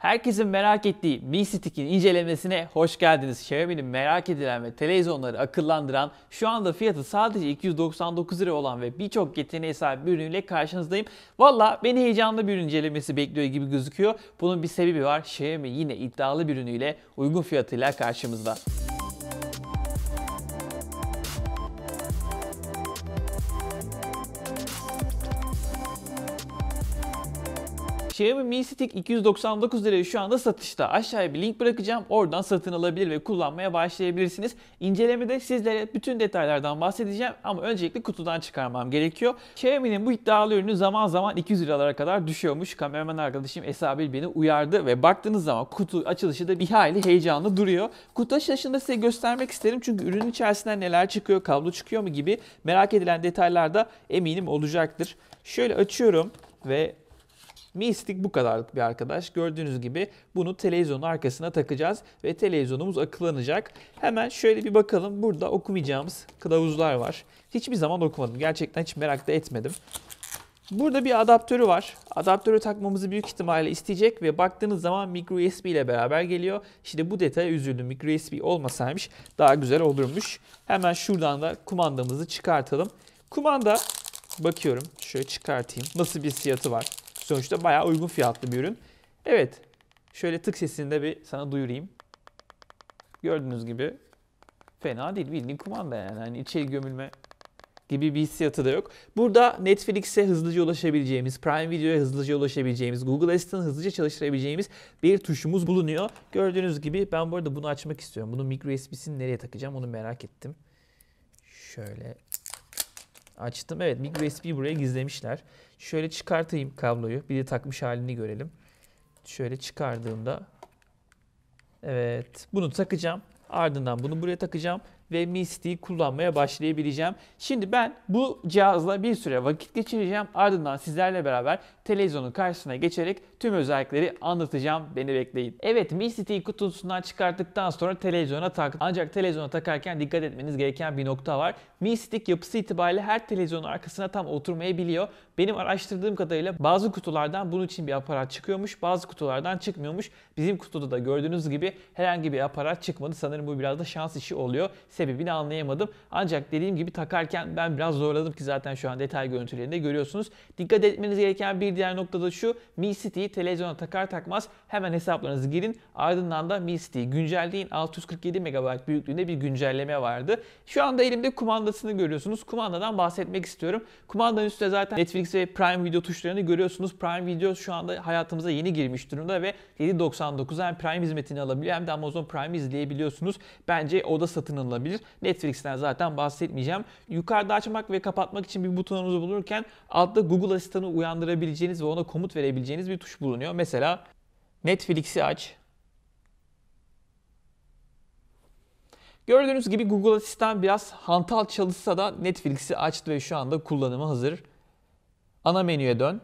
Herkesin merak ettiği Mi Stick'in incelemesine hoş geldiniz. Xiaomi'nin merak edilen ve televizyonları akıllandıran, şu anda fiyatı sadece 299 lira olan ve birçok yeteneğe sahip bir ürünle karşınızdayım. Valla beni heyecanlı bir ürün incelemesi bekliyor gibi gözüküyor. Bunun bir sebebi var. Xiaomi yine iddialı bir ürünüyle uygun fiyatıyla karşımızda. Xiaomi Mi Stick 299 liraya şu anda satışta. Aşağıya bir link bırakacağım. Oradan satın alabilir ve kullanmaya başlayabilirsiniz. İncelemede sizlere bütün detaylardan bahsedeceğim ama öncelikle kutudan çıkarmam gerekiyor. Xiaomi'nin bu iddialı ürünü zaman zaman 200 liralara kadar düşüyormuş. Kameraman arkadaşım Esabil beni uyardı ve baktığınız zaman kutu açılışı da bir hayli heyecanlı duruyor. Kutu açılışını da size göstermek isterim çünkü ürünün içerisinden neler çıkıyor, kablo çıkıyor mu gibi merak edilen detaylar da eminim olacaktır. Şöyle açıyorum ve Mistik bu kadarlık bir arkadaş. Gördüğünüz gibi bunu televizyonun arkasına takacağız ve televizyonumuz akıllanacak. Hemen şöyle bir bakalım. Burada okumayacağımız kılavuzlar var. Hiçbir zaman okumadım. Gerçekten hiç merak da etmedim. Burada bir adaptörü var. Adaptörü takmamızı büyük ihtimalle isteyecek ve baktığınız zaman micro USB ile beraber geliyor. Şimdi bu detaya üzüldüm. Micro USB olmasaymış daha güzel olurmuş. Hemen şuradan da kumandamızı çıkartalım. Kumanda bakıyorum. Şöyle çıkartayım. Nasıl bir siyatı var? sonuçta bayağı uygun fiyatlı bir ürün. Evet. Şöyle tık sesinde bir sana duyurayım. Gördüğünüz gibi fena değil. Bildiğin kumanda yani. Hani içeri gömülme gibi bir hissiyatı da yok. Burada Netflix'e hızlıca ulaşabileceğimiz, Prime Video'ya hızlıca ulaşabileceğimiz, Google Assistant'ı hızlıca çalıştırabileceğimiz bir tuşumuz bulunuyor. Gördüğünüz gibi ben bu arada bunu açmak istiyorum. Bunu micro USB'sini nereye takacağım onu merak ettim. Şöyle açtım. Evet micro USB'yi buraya gizlemişler. Şöyle çıkartayım kabloyu. Bir de takmış halini görelim. Şöyle çıkardığımda. Evet. Bunu takacağım. Ardından bunu buraya takacağım ve Misti'yi kullanmaya başlayabileceğim. Şimdi ben bu cihazla bir süre vakit geçireceğim. Ardından sizlerle beraber televizyonun karşısına geçerek tüm özellikleri anlatacağım. Beni bekleyin. Evet Misti'yi kutusundan çıkarttıktan sonra televizyona tak. Ancak televizyona takarken dikkat etmeniz gereken bir nokta var. Mistik yapısı itibariyle her televizyonun arkasına tam oturmayabiliyor. Benim araştırdığım kadarıyla bazı kutulardan bunun için bir aparat çıkıyormuş. Bazı kutulardan çıkmıyormuş. Bizim kutuda da gördüğünüz gibi herhangi bir aparat çıkmadı. Sanırım bu biraz da şans işi oluyor. Sebebini anlayamadım. Ancak dediğim gibi takarken ben biraz zorladım ki zaten şu an detay görüntülerinde görüyorsunuz. Dikkat etmeniz gereken bir diğer nokta da şu. Mi City'yi televizyona takar takmaz hemen hesaplarınızı girin. Ardından da Mi City'yi güncelleyin. 647 MB büyüklüğünde bir güncelleme vardı. Şu anda elimde kumandasını görüyorsunuz. Kumandadan bahsetmek istiyorum. Kumandanın üstünde zaten Netflix ve Prime Video tuşlarını görüyorsunuz. Prime Video şu anda hayatımıza yeni girmiş durumda ve 7.99 hem Prime hizmetini alabiliyor hem de Amazon Prime izleyebiliyorsunuz. Bence o da satın alınabilir yapılabilir. Netflix'ten zaten bahsetmeyeceğim. Yukarıda açmak ve kapatmak için bir butonunuzu bulurken altta Google asistanı uyandırabileceğiniz ve ona komut verebileceğiniz bir tuş bulunuyor. Mesela Netflix'i aç. Gördüğünüz gibi Google Asistan biraz hantal çalışsa da Netflix'i açtı ve şu anda kullanımı hazır. Ana menüye dön.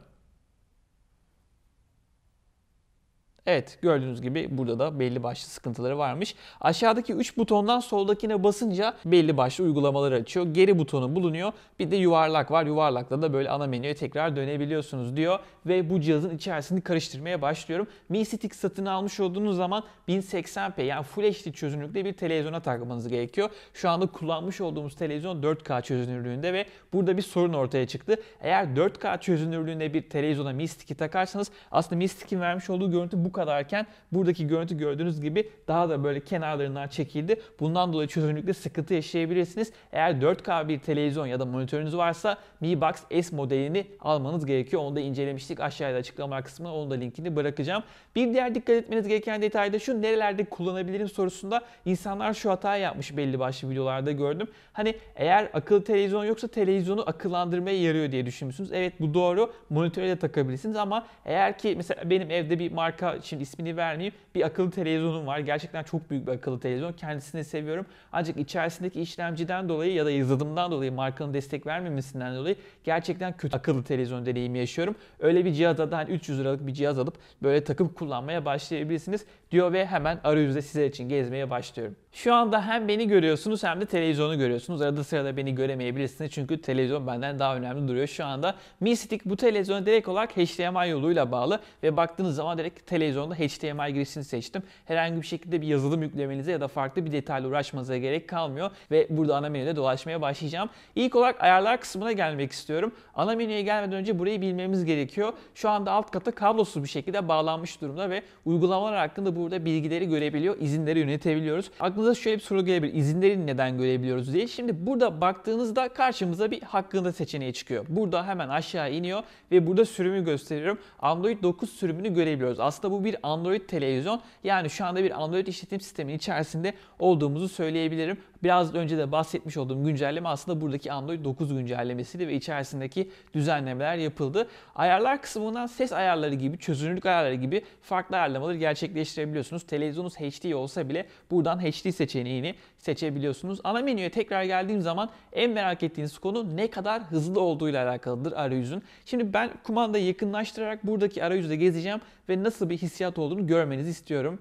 Evet gördüğünüz gibi burada da belli başlı sıkıntıları varmış. Aşağıdaki 3 butondan soldakine basınca belli başlı uygulamalar açıyor. Geri butonu bulunuyor. Bir de yuvarlak var. Yuvarlakla da böyle ana menüye tekrar dönebiliyorsunuz diyor. Ve bu cihazın içerisini karıştırmaya başlıyorum. Mi Stix satın almış olduğunuz zaman 1080p yani Full HD çözünürlükte bir televizyona takmanız gerekiyor. Şu anda kullanmış olduğumuz televizyon 4K çözünürlüğünde ve burada bir sorun ortaya çıktı. Eğer 4K çözünürlüğünde bir televizyona Mi Stick'i takarsanız aslında Mi Stick'in vermiş olduğu görüntü bu kadarken buradaki görüntü gördüğünüz gibi daha da böyle kenarlarından çekildi. Bundan dolayı çözünürlükte sıkıntı yaşayabilirsiniz. Eğer 4K bir televizyon ya da monitörünüz varsa Mi Box S modelini almanız gerekiyor. Onu da incelemiştik. Aşağıda açıklama kısmına onun da linkini bırakacağım. Bir diğer dikkat etmeniz gereken detay da şu nerelerde kullanabilirim sorusunda insanlar şu hatayı yapmış belli başlı videolarda gördüm. Hani eğer akıllı televizyon yoksa televizyonu akıllandırmaya yarıyor diye düşünmüşsünüz. Evet bu doğru. Monitöre de takabilirsiniz ama eğer ki mesela benim evde bir marka Şimdi ismini vermeyeyim. Bir akıllı televizyonum var. Gerçekten çok büyük bir akıllı televizyon. Kendisini seviyorum. Ancak içerisindeki işlemciden dolayı ya da yazılımdan dolayı markanın destek vermemesinden dolayı gerçekten kötü akıllı televizyon deneyimi yaşıyorum. Öyle bir cihaza da hani 300 liralık bir cihaz alıp böyle takıp kullanmaya başlayabilirsiniz diyor ve hemen arayüzde sizler için gezmeye başlıyorum. Şu anda hem beni görüyorsunuz hem de televizyonu görüyorsunuz. Arada sırada beni göremeyebilirsiniz çünkü televizyon benden daha önemli duruyor. Şu anda Mi Stick bu televizyona direkt olarak HDMI yoluyla bağlı ve baktığınız zaman direkt televizyon sezonda HTML girişini seçtim. Herhangi bir şekilde bir yazılım yüklemenize ya da farklı bir detayla uğraşmanıza gerek kalmıyor ve burada ana menüde dolaşmaya başlayacağım. İlk olarak ayarlar kısmına gelmek istiyorum. Ana menüye gelmeden önce burayı bilmemiz gerekiyor. Şu anda alt kata kablosuz bir şekilde bağlanmış durumda ve uygulamalar hakkında burada bilgileri görebiliyor, izinleri yönetebiliyoruz. Aklınıza şöyle bir soru gelebilir. İzinleri neden görebiliyoruz diye. Şimdi burada baktığınızda karşımıza bir hakkında seçeneği çıkıyor. Burada hemen aşağı iniyor ve burada sürümü gösteriyorum. Android 9 sürümünü görebiliyoruz. Aslında bu bir Android televizyon. Yani şu anda bir Android işletim sistemin içerisinde olduğumuzu söyleyebilirim. Biraz önce de bahsetmiş olduğum güncelleme aslında buradaki Android 9 güncellemesiydi ve içerisindeki düzenlemeler yapıldı. Ayarlar kısmından ses ayarları gibi, çözünürlük ayarları gibi farklı ayarlamaları gerçekleştirebiliyorsunuz. Televizyonunuz HD olsa bile buradan HD seçeneğini seçebiliyorsunuz. Ana menüye tekrar geldiğim zaman en merak ettiğiniz konu ne kadar hızlı olduğuyla alakalıdır arayüzün. Şimdi ben kumandayı yakınlaştırarak buradaki arayüzde gezeceğim ve nasıl bir hissiyat olduğunu görmenizi istiyorum.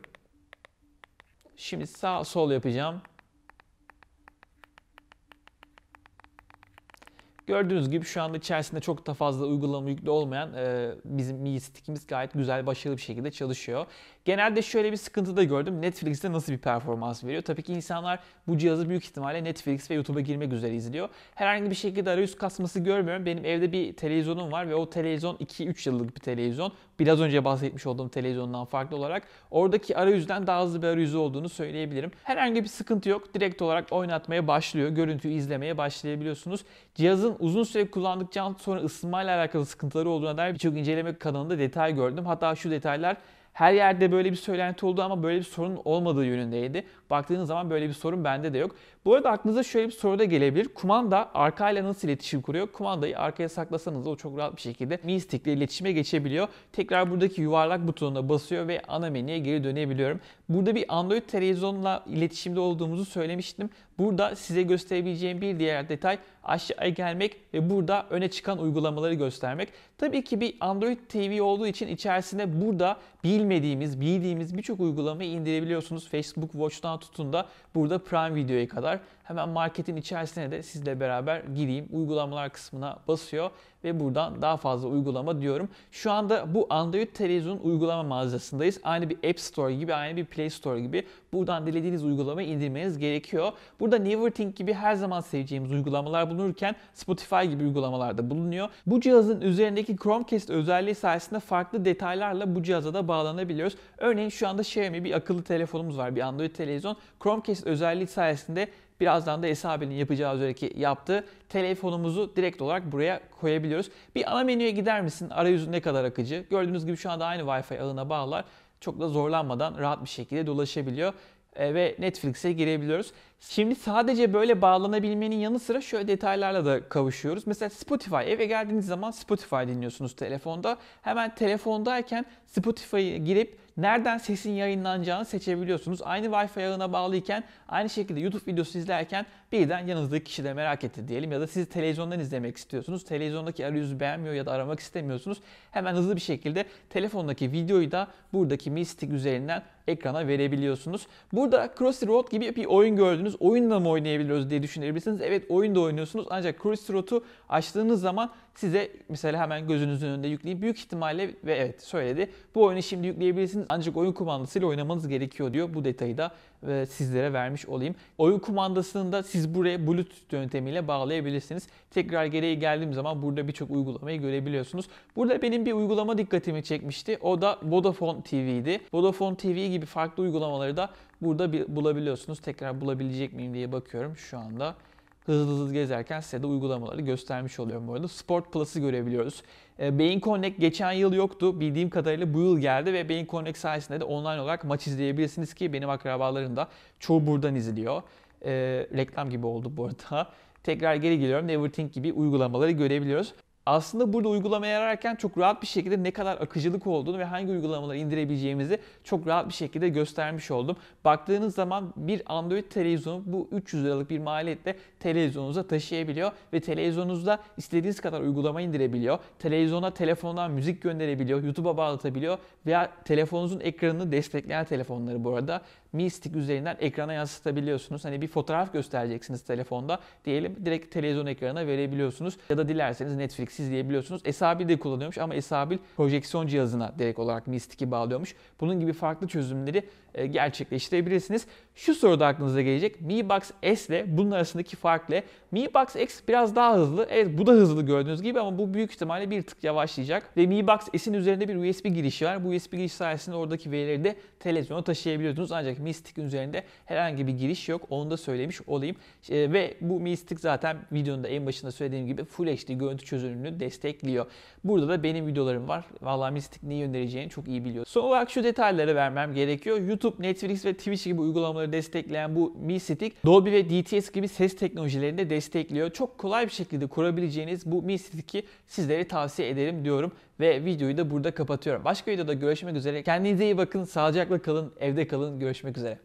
Şimdi sağ sol yapacağım. Gördüğünüz gibi şu anda içerisinde çok da fazla uygulama yüklü olmayan e, bizim Mi Stick'imiz gayet güzel, başarılı bir şekilde çalışıyor. Genelde şöyle bir sıkıntı da gördüm. Netflix'te nasıl bir performans veriyor? Tabii ki insanlar bu cihazı büyük ihtimalle Netflix ve YouTube'a girmek üzere izliyor. Herhangi bir şekilde arayüz kasması görmüyorum. Benim evde bir televizyonum var ve o televizyon 2-3 yıllık bir televizyon. Biraz önce bahsetmiş olduğum televizyondan farklı olarak oradaki arayüzden daha hızlı bir arayüzü olduğunu söyleyebilirim. Herhangi bir sıkıntı yok. Direkt olarak oynatmaya başlıyor. Görüntüyü izlemeye başlayabiliyorsunuz. Cihazın uzun süre kullandıktan sonra ısınmayla alakalı sıkıntıları olduğuna dair birçok inceleme kanalında detay gördüm. Hatta şu detaylar her yerde böyle bir söylenti oldu ama böyle bir sorun olmadığı yönündeydi. Baktığınız zaman böyle bir sorun bende de yok. Bu arada aklınıza şöyle bir soru da gelebilir. Kumanda arkayla nasıl iletişim kuruyor? Kumandayı arkaya saklasanız da o çok rahat bir şekilde Mi Stick ile iletişime geçebiliyor. Tekrar buradaki yuvarlak butonuna basıyor ve ana menüye geri dönebiliyorum. Burada bir Android televizyonla iletişimde olduğumuzu söylemiştim. Burada size gösterebileceğim bir diğer detay aşağıya gelmek ve burada öne çıkan uygulamaları göstermek. Tabii ki bir Android TV olduğu için içerisinde burada bilmediğimiz, bildiğimiz birçok uygulamayı indirebiliyorsunuz. Facebook Watch'tan Amazon'dan tutun da burada Prime Video'ya kadar hemen marketin içerisine de sizle beraber gireyim. Uygulamalar kısmına basıyor ve buradan daha fazla uygulama diyorum. Şu anda bu Android televizyonun uygulama mağazasındayız. Aynı bir App Store gibi, aynı bir Play Store gibi buradan dilediğiniz uygulamayı indirmeniz gerekiyor. Burada Neverthink gibi her zaman seveceğimiz uygulamalar bulunurken Spotify gibi uygulamalarda bulunuyor. Bu cihazın üzerindeki Chromecast özelliği sayesinde farklı detaylarla bu cihaza da bağlanabiliyoruz. Örneğin şu anda Xiaomi bir akıllı telefonumuz var, bir Android televizyon. Chromecast özelliği sayesinde Birazdan da Esa yapacağı üzere ki yaptığı telefonumuzu direkt olarak buraya koyabiliyoruz. Bir ana menüye gider misin? Arayüzü ne kadar akıcı? Gördüğünüz gibi şu anda aynı Wi-Fi ağına bağlar. Çok da zorlanmadan rahat bir şekilde dolaşabiliyor e, ve Netflix'e girebiliyoruz. Şimdi sadece böyle bağlanabilmenin yanı sıra şöyle detaylarla da kavuşuyoruz. Mesela Spotify eve geldiğiniz zaman Spotify dinliyorsunuz telefonda. Hemen telefondayken Spotify'a girip nereden sesin yayınlanacağını seçebiliyorsunuz. Aynı Wi-Fi ağına bağlıyken aynı şekilde YouTube videosu izlerken birden yanınızdaki kişi de merak etti diyelim ya da sizi televizyondan izlemek istiyorsunuz. Televizyondaki arayüzü beğenmiyor ya da aramak istemiyorsunuz. Hemen hızlı bir şekilde telefondaki videoyu da buradaki Mi Stick üzerinden ekrana verebiliyorsunuz. Burada Crossy Road gibi bir oyun gördünüz. Oyunla mı oynayabiliyoruz diye düşünebilirsiniz. Evet oyunda oynuyorsunuz ancak Crossy Road'u açtığınız zaman size mesela hemen gözünüzün önünde yükleyip büyük ihtimalle ve evet söyledi bu oyunu şimdi yükleyebilirsiniz ancak oyun kumandasıyla oynamanız gerekiyor diyor. Bu detayı da e, sizlere vermiş olayım. Oyun kumandasını da siz buraya Bluetooth yöntemiyle bağlayabilirsiniz. Tekrar geriye geldiğim zaman burada birçok uygulamayı görebiliyorsunuz. Burada benim bir uygulama dikkatimi çekmişti. O da Vodafone TV'ydi. Vodafone TV gibi farklı uygulamaları da burada bulabiliyorsunuz. Tekrar bulabilecek miyim diye bakıyorum şu anda hızlı hızlı gezerken size de uygulamaları göstermiş oluyorum bu arada. Sport Plus'ı görebiliyoruz. Ee, Beyin Connect geçen yıl yoktu. Bildiğim kadarıyla bu yıl geldi ve Beyin Connect sayesinde de online olarak maç izleyebilirsiniz ki benim akrabalarım da çoğu buradan izliyor. E, reklam gibi oldu bu arada. Tekrar geri geliyorum. Neverthink gibi uygulamaları görebiliyoruz aslında burada uygulamaya yararken çok rahat bir şekilde ne kadar akıcılık olduğunu ve hangi uygulamaları indirebileceğimizi çok rahat bir şekilde göstermiş oldum. Baktığınız zaman bir Android televizyonu bu 300 liralık bir maliyetle televizyonunuza taşıyabiliyor ve televizyonunuzda istediğiniz kadar uygulama indirebiliyor. Televizyona telefondan müzik gönderebiliyor, YouTube'a bağlatabiliyor veya telefonunuzun ekranını destekleyen telefonları bu arada mi üzerinden ekrana yansıtabiliyorsunuz. Hani bir fotoğraf göstereceksiniz telefonda diyelim direkt televizyon ekranına verebiliyorsunuz ya da dilerseniz Netflix izleyebiliyorsunuz. Esabil de kullanıyormuş ama Esabil projeksiyon cihazına direkt olarak Mi bağlıyormuş. Bunun gibi farklı çözümleri e, gerçekleştirebilirsiniz. Şu soruda aklınıza gelecek. Mi Box S ile bunun arasındaki fark ne? Mi Box X biraz daha hızlı. Evet bu da hızlı gördüğünüz gibi ama bu büyük ihtimalle bir tık yavaşlayacak. Ve Mi Box S'in üzerinde bir USB girişi var. Bu USB giriş sayesinde oradaki verileri de televizyona taşıyabiliyorsunuz. Ancak Mystic üzerinde herhangi bir giriş yok. Onu da söylemiş olayım. E, ve bu Mystic zaten videonun da en başında söylediğim gibi Full HD görüntü çözünürlüğünü destekliyor. Burada da benim videolarım var. Vallahi Mystic neyi önereceğini çok iyi biliyor. Son olarak şu detayları vermem gerekiyor. YouTube, Netflix ve Twitch gibi uygulamaları destekleyen bu Mystic, Dolby ve DTS gibi ses teknolojilerini de destekliyor. Çok kolay bir şekilde kurabileceğiniz bu Mystic'i sizlere tavsiye ederim diyorum ve videoyu da burada kapatıyorum. Başka videoda görüşmek üzere. Kendinize iyi bakın, sağlıcakla kalın, evde kalın. Görüşmek üzere.